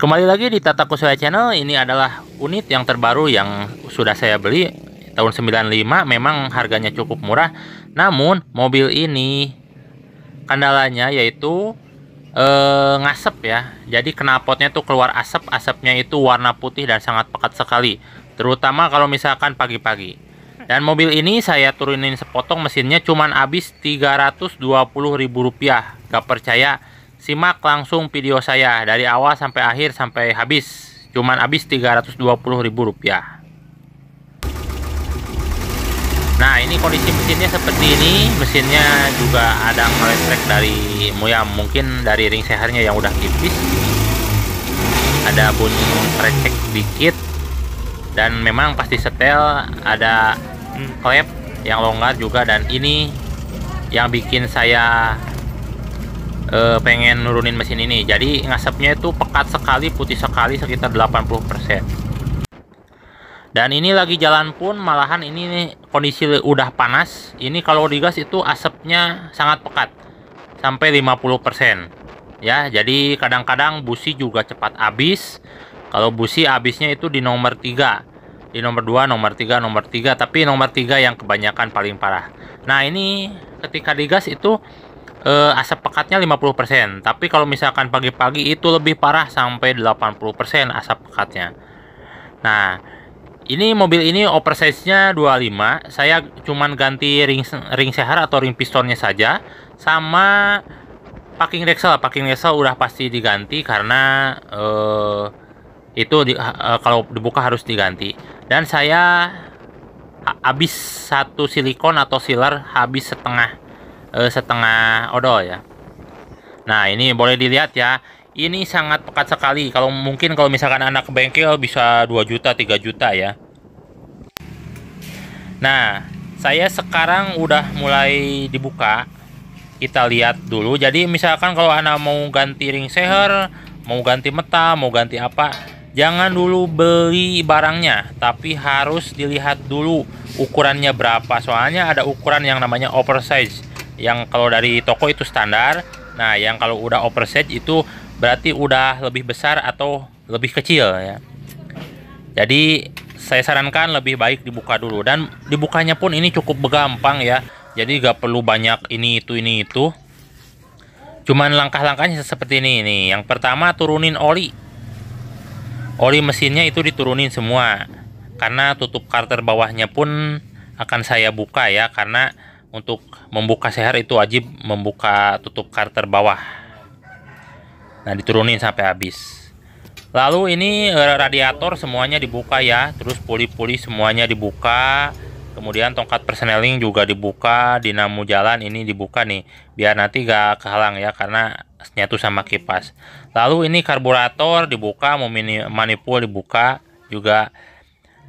Kembali lagi di Tata Kusaya Channel, ini adalah unit yang terbaru yang sudah saya beli tahun 95, memang harganya cukup murah. Namun mobil ini kendalanya yaitu eh, ngasep ya. Jadi knalpotnya tuh keluar asap, asapnya itu warna putih dan sangat pekat sekali, terutama kalau misalkan pagi-pagi. Dan mobil ini saya turunin sepotong mesinnya cuman habis rp rupiah Gak percaya? Simak langsung video saya dari awal sampai akhir sampai habis. Cuman habis 320 ribu rupiah. Nah, ini kondisi mesinnya seperti ini. Mesinnya juga ada ngeletrek dari ya mungkin dari ring sehernya yang udah tipis. Ada bunyi recek dikit dan memang pasti setel ada klep yang longgar juga dan ini yang bikin saya e, pengen nurunin mesin ini jadi ngasapnya itu pekat sekali putih sekali sekitar 80% dan ini lagi jalan pun malahan ini nih, kondisi udah panas ini kalau digas itu asapnya sangat pekat sampai 50% ya jadi kadang-kadang busi juga cepat habis kalau busi habisnya itu di nomor tiga di nomor 2, nomor 3, nomor 3 tapi nomor 3 yang kebanyakan paling parah nah ini ketika digas itu eh, asap pekatnya 50%, tapi kalau misalkan pagi-pagi itu lebih parah sampai 80% asap pekatnya. Nah, ini mobil ini oversize-nya 25. Saya cuman ganti ring ring sehar atau ring pistonnya saja sama packing Rexel, Packing Rexel udah pasti diganti karena eh, itu di, eh, kalau dibuka harus diganti. Dan saya habis satu silikon atau sealer habis setengah Eh, setengah odol ya nah ini boleh dilihat ya ini sangat pekat sekali kalau mungkin kalau misalkan anak bengkel bisa 2 juta 3 juta ya nah saya sekarang udah mulai dibuka kita lihat dulu jadi misalkan kalau anak mau ganti ring seher mau ganti meta, mau ganti apa jangan dulu beli barangnya tapi harus dilihat dulu ukurannya berapa soalnya ada ukuran yang namanya oversize yang kalau dari toko itu standar nah yang kalau udah oversize itu berarti udah lebih besar atau lebih kecil ya jadi saya sarankan lebih baik dibuka dulu dan dibukanya pun ini cukup gampang ya jadi gak perlu banyak ini itu ini itu cuman langkah-langkahnya seperti ini nih yang pertama turunin oli oli mesinnya itu diturunin semua karena tutup karter bawahnya pun akan saya buka ya karena untuk membuka seher itu wajib membuka tutup karter bawah nah diturunin sampai habis lalu ini eh, radiator semuanya dibuka ya terus puli-puli semuanya dibuka kemudian tongkat perseneling juga dibuka dinamo jalan ini dibuka nih biar nanti gak kehalang ya karena nyatu sama kipas lalu ini karburator dibuka manipul dibuka juga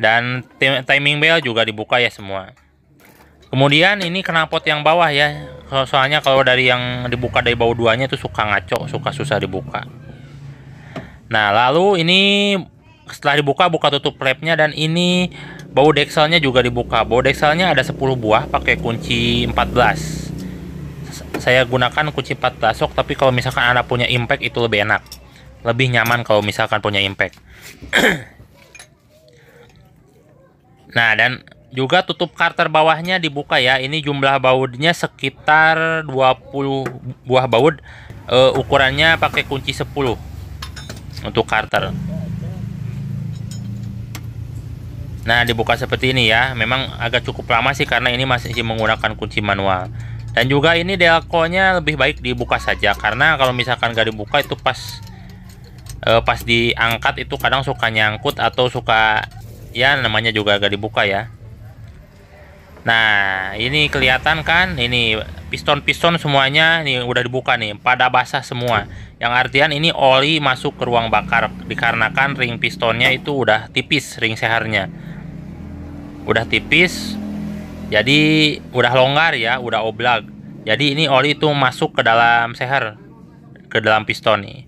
dan timing bell juga dibuka ya semua kemudian ini knalpot yang bawah ya soalnya kalau dari yang dibuka dari bawah duanya itu suka ngaco suka susah dibuka nah lalu ini setelah dibuka buka tutup flapnya dan ini bau dekselnya juga dibuka bau dekselnya ada 10 buah pakai kunci 14 saya gunakan kunci 14 sok tapi kalau misalkan anda punya impact itu lebih enak lebih nyaman kalau misalkan punya impact nah dan juga tutup karter bawahnya dibuka ya. Ini jumlah baudnya sekitar 20 buah baud. uh, ukurannya pakai kunci 10 untuk karter. Nah, dibuka seperti ini ya. Memang agak cukup lama sih karena ini masih menggunakan kunci manual. Dan juga ini delkonya lebih baik dibuka saja karena kalau misalkan gak dibuka itu pas uh, pas diangkat itu kadang suka nyangkut atau suka ya namanya juga agak dibuka ya Nah, ini kelihatan kan? Ini piston-piston semuanya nih udah dibuka nih, pada basah semua. Yang artian ini oli masuk ke ruang bakar dikarenakan ring pistonnya itu udah tipis ring seharnya. Udah tipis. Jadi udah longgar ya, udah oblak. Jadi ini oli itu masuk ke dalam seher ke dalam piston nih.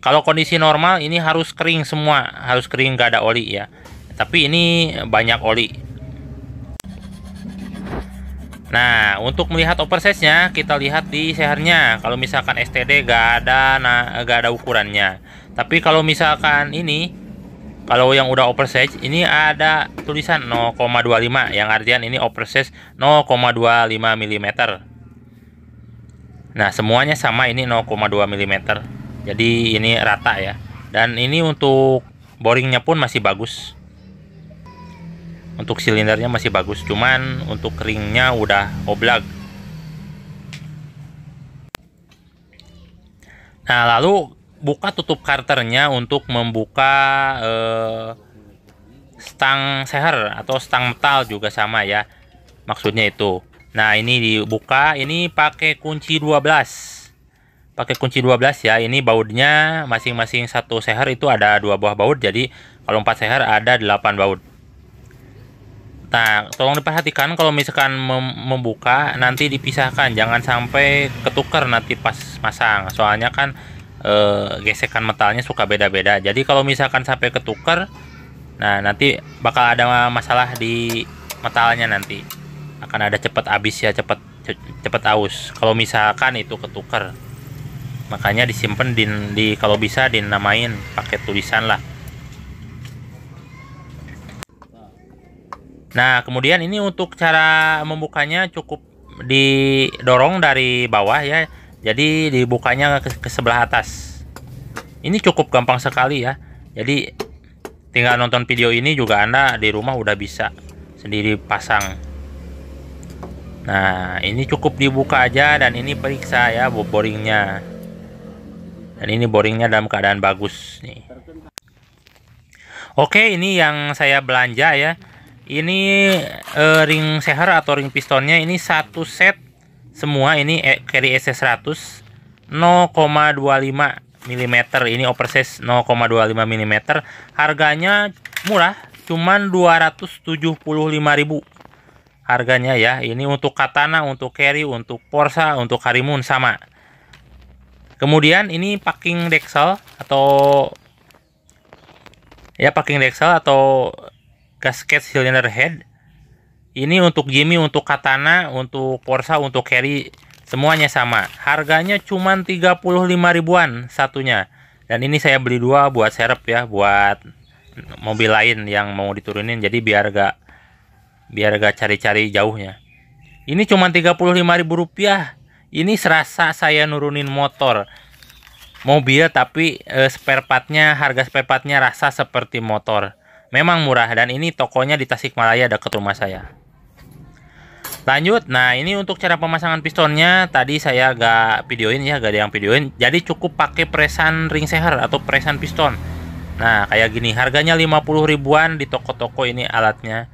Kalau kondisi normal ini harus kering semua, harus kering gak ada oli ya. Tapi ini banyak oli Nah, untuk melihat oversize-nya, kita lihat di sehernya. Kalau misalkan STD gak ada nah gak ada ukurannya. Tapi kalau misalkan ini kalau yang udah oversize ini ada tulisan 0,25 yang artian ini oversize 0,25 mm. Nah, semuanya sama ini 0,2 mm. Jadi ini rata ya. Dan ini untuk boringnya pun masih bagus untuk silindernya masih bagus cuman untuk ringnya udah oblak nah lalu buka tutup karternya untuk membuka eh, stang seher atau stang metal juga sama ya maksudnya itu nah ini dibuka ini pakai kunci 12 pakai kunci 12 ya ini bautnya masing-masing satu seher itu ada dua buah baut jadi kalau empat seher ada delapan baut Nah, tolong diperhatikan kalau misalkan mem membuka nanti dipisahkan, jangan sampai ketukar nanti pas masang. Soalnya kan e, gesekan metalnya suka beda-beda. Jadi kalau misalkan sampai ketukar, nah nanti bakal ada masalah di metalnya nanti. Akan ada cepat habis ya, cepat cepat aus. Kalau misalkan itu ketukar. Makanya disimpan di, di kalau bisa dinamain pakai tulisan lah. Nah, kemudian ini untuk cara membukanya cukup didorong dari bawah ya. Jadi dibukanya ke, ke sebelah atas. Ini cukup gampang sekali ya. Jadi tinggal nonton video ini juga Anda di rumah udah bisa sendiri pasang. Nah, ini cukup dibuka aja dan ini periksa ya boringnya. Dan ini boringnya dalam keadaan bagus nih. Oke, ini yang saya belanja ya ini uh, ring seher atau ring pistonnya ini satu set semua ini e, carry ss 100 0,25 mm ini oversize 0,25 mm harganya murah cuman 275.000 harganya ya ini untuk katana untuk carry untuk Porsa untuk Harimun sama kemudian ini packing dexel atau ya packing dexel atau gasket cylinder head ini untuk Jimmy untuk Katana untuk Corsa untuk Carry semuanya sama harganya cuma 35 ribuan satunya dan ini saya beli dua buat serep ya buat mobil lain yang mau diturunin jadi biar gak biar gak cari-cari jauhnya ini cuma ribu rupiah ini serasa saya nurunin motor mobil tapi eh, spare partnya harga spare partnya rasa seperti motor Memang murah dan ini tokonya di Tasikmalaya dekat rumah saya. Lanjut, nah ini untuk cara pemasangan pistonnya tadi saya gak videoin ya, gak ada yang videoin. Jadi cukup pakai presan ring seher atau presan piston. Nah kayak gini, harganya 50 ribuan di toko-toko ini alatnya.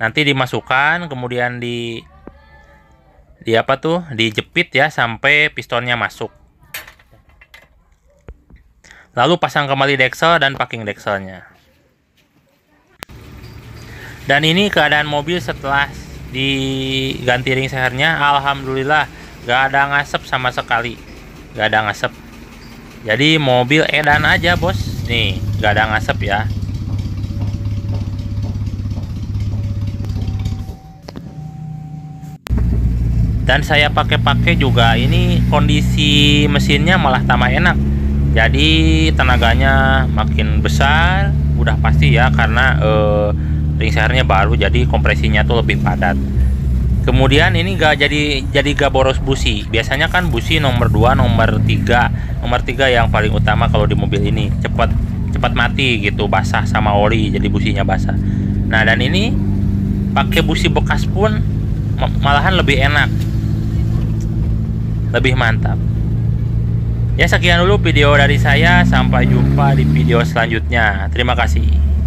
Nanti dimasukkan, kemudian di di apa tuh, dijepit ya sampai pistonnya masuk. Lalu pasang kembali deksel dan packing dekselnya dan ini keadaan mobil setelah diganti ring sehernya alhamdulillah gak ada ngasep sama sekali gak ada ngasep jadi mobil edan aja bos nih gak ada ngasep ya dan saya pakai-pakai juga ini kondisi mesinnya malah tambah enak jadi tenaganya makin besar udah pasti ya karena eh, ring sehernya baru jadi kompresinya tuh lebih padat kemudian ini gak jadi jadi gak boros busi biasanya kan busi nomor 2 nomor 3 nomor 3 yang paling utama kalau di mobil ini cepat cepat mati gitu basah sama oli jadi businya basah nah dan ini pakai busi bekas pun malahan lebih enak lebih mantap ya sekian dulu video dari saya sampai jumpa di video selanjutnya terima kasih